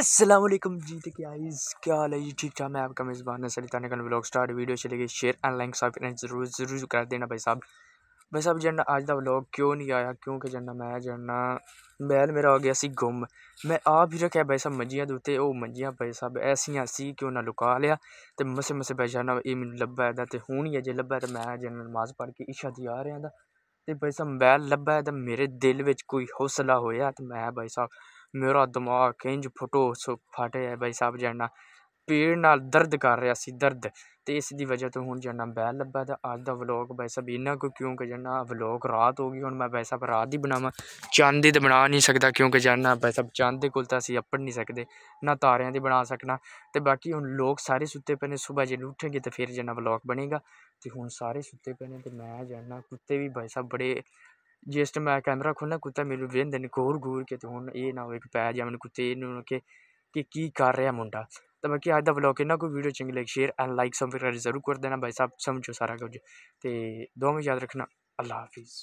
असलम वालेकुम जी तो क्या इस क्या हाल है जी ठीक ठाक मैं आपका मेज़बान सरिता ताने का ब्लॉग स्टार्ट वीडियो चलेगी शेयर एंड लाइक साहब जरूर जरूर कर देना भाई साहब भाई साहब जन्ना अज का ब्लॉग क्यों नहीं आया क्योंकि जन्ना मैं जन्ना बैल मेरा हो गया सी गुम मैं आप ही रखे भाई साहब मंजिया के उत्ते मंजिया भाई साहब ऐसा सी कि उन्हें लुका लिया तो मसे मसे भाई जाना ये मैं लभा है तो हूँ ही अजे लभा तो मैं जन्ना नमाज पढ़ के इशा दी आ रहा था ते भाई साहब मोबाइल लब्भै ते मेरे दिल बिच कोई हौसला होएआ ते में भाई साहब मेरा दमाग किंज फटो फाटेआ भाई साहब जाना ਪੀੜ ਨਾਲ ਦਰਦ ਕਰ ਰਿਹਾ ਸੀ ਦਰਦ ਅਤੇ ਇਸ ਦੀ ਵਜ੍ਹਾ ਤੋਂ ਹੁਣ ਜਿਹੜਾ बैल लब्भा दा अज्ज दा ब्लाग भाई साहब इन्ना को क्योंकि जना ब्लाग रात हो गई हूँ मैं भाई साहब रात ही बनावा चन्न ही तो बना नहीं सकदा क्योंकि जना भाई साह्ब चन्न दे कोल ते अस अप्पड़ निं सकदे ना तारे बना सकना तो बाकी हून लोग सारे सुते पे सुबह जल उठेंगे तो फिर जना ब्लाग बनेगा तो हूँ सारे सुते पे तो मैं में कुत्ते भी भाई साहब बड़े जिस टाइम मैं कैमरा खोलना कुत्ता मेरे वेंह्दे गोर गोर के तो हूँ ये ना होऐ कि पै जान कुत्ते कि कर रहा मुंडा तो बाकी अज का ब्लॉग इन्ना कोई वीडियो चंगी लगी शेयर एंड लाइक सबसक्राइब जरूर कर देना भाई साहब समझो सारा कुछ तो दो में याद रखना अल्लाह हाफिज़